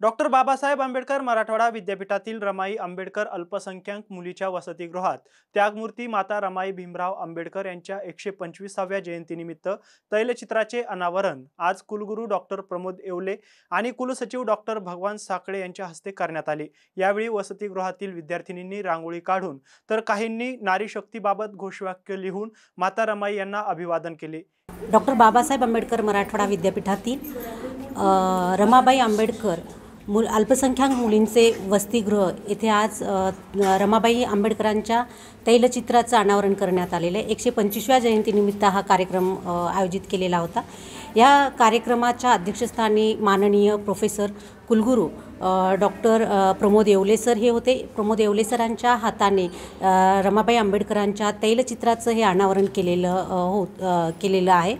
doctor Babasaheb Ambedkar Marathwada विद्यापीठातील रमाई आंबेडकर अल्पसंख्याक मुलीच्या वसतिगृहात त्यागमूर्ती माता रमाई भीमराव आंबेडकर यांच्या एकशे पंचवीसाव्या जयंतीनिमित्त तैलचित्राचे अनावरण आज कुलगुरू डॉक्टर प्रमोद येवले आणि कुलसचिव डॉक्टर भगवान साकळे यांच्या हस्ते करण्यात आले यावेळी वसतिगृहातील विद्यार्थिनींनी रांगोळी काढून तर काहींनी नारी शक्तीबाबत घोषवाक्य लिहून माता रमाई यांना अभिवादन केले डॉक्टर बाबासाहेब आंबेडकर मराठवाडा विद्यापीठातील रमाबाई आंबेडकर मुल अल्पसंख्याक मुलींचे वसतिगृह येथे आज रमाबाई आंबेडकरांच्या तैलचित्राचं अनावरण करण्यात आलेलं आहे एकशे पंचवीसव्या जयंतीनिमित्त हा कार्यक्रम आयोजित केलेला होता या कार्यक्रमाच्या अध्यक्षस्थानी माननीय प्रोफेसर कुलगुरू डॉक्टर प्रमोद येवले सर हे होते प्रमोद येवले सरांच्या हाताने रमाबाई आंबेडकरांच्या तैलचित्राचं हे अनावरण केलेलं होत केलेलं आहे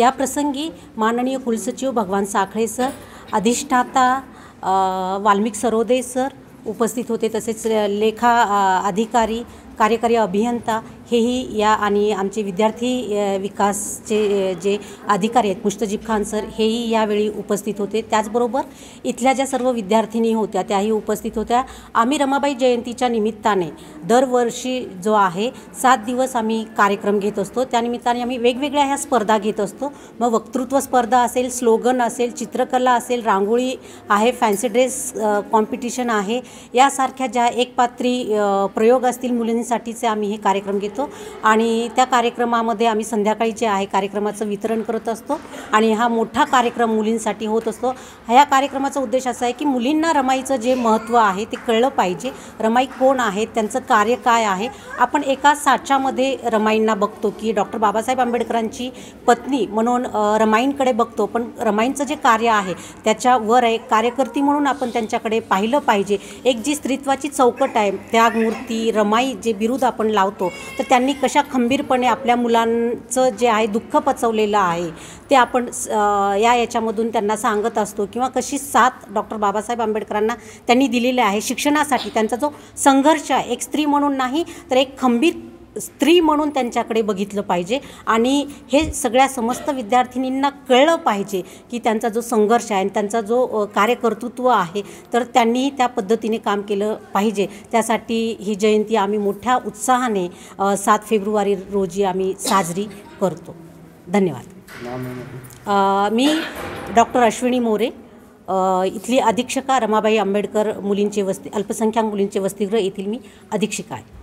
या प्रसंगी माननीय कुलसचिव भगवान साखळे सर अधिष्ठाता वाल्मिक सरोदे सर उपस्थित होते तसेच लेखा अधिकारी कार्यकारी अभियंता हेही या आणि आमचे विद्यार्थी विकासचे जे अधिकारी आहेत मुश्तजीब खान सर हेही यावेळी उपस्थित होते त्याचबरोबर इथल्या ज्या सर्व विद्यार्थिनी होत्या त्याही उपस्थित होत्या आम्ही रमाबाई जयंतीच्या निमित्ताने दरवर्षी जो आहे सात दिवस आम्ही कार्यक्रम घेत असतो त्यानिमित्ताने आम्ही वेगवेगळ्या ह्या स्पर्धा घेत असतो मग वक्तृत्व स्पर्धा असेल स्लोगन असेल चित्रकला असेल रांगोळी आहे फॅन्सी ड्रेस कॉम्पिटिशन आहे यासारख्या ज्या एकपात्री प्रयोग असतील मुलींसाठीचे आम्ही हे कार्यक्रम घेतो असतो आणि त्या कार्यक्रमामध्ये आम्ही संध्याकाळी जे आहे कार्यक्रमाचं वितरण करत असतो आणि हा मोठा कार्यक्रम मुलींसाठी होत असतो ह्या कार्यक्रमाचा उद्देश असा आहे की मुलींना रमाईचं जे महत्त्व आहे ते कळलं पाहिजे रमाई कोण आहे त्यांचं कार्य काय आहे आपण एका साच्यामध्ये रमाईंना बघतो की डॉक्टर बाबासाहेब आंबेडकरांची पत्नी म्हणून रमाईंकडे बघतो पण रमाईंचं जे कार्य आहे त्याच्यावर एक कार्यकर्ती म्हणून आपण त्यांच्याकडे पाहिलं पाहिजे एक जी स्त्रीत्वाची चौकट आहे त्याग मूर्ती रमाई जे बिरुद आपण लावतो तर तर त्यांनी कशा खंबीरपणे आपल्या मुलांचं जे आहे दुःख पचवलेलं आहे ते आपण या याच्यामधून त्यांना सांगत असतो किंवा कशी साथ डॉक्टर बाबासाहेब आंबेडकरांना त्यांनी दिलेली आहे शिक्षणासाठी त्यांचा जो संघर्ष आहे एक स्त्री म्हणून नाही तर एक खंबीर स्त्री म्हणून त्यांच्याकडे बघितलं पाहिजे आणि हे सगळ्या समस्त विद्यार्थिनींना कळलं पाहिजे की त्यांचा जो संघर्ष आहे आणि त्यांचा जो कार्यकर्तृत्व आहे तर त्यांनीही त्या पद्धतीने काम केलं पाहिजे त्यासाठी ही जयंती आम्ही मोठ्या उत्साहाने सात फेब्रुवारी रोजी आम्ही साजरी करतो धन्यवाद मी डॉक्टर अश्विनी मोरे इथली अधीक्षिका रमाबाई आंबेडकर मुलींचे वस्ती अल्पसंख्याक मुलींचे वसतिगृह येथील मी अधीक्षिका आहे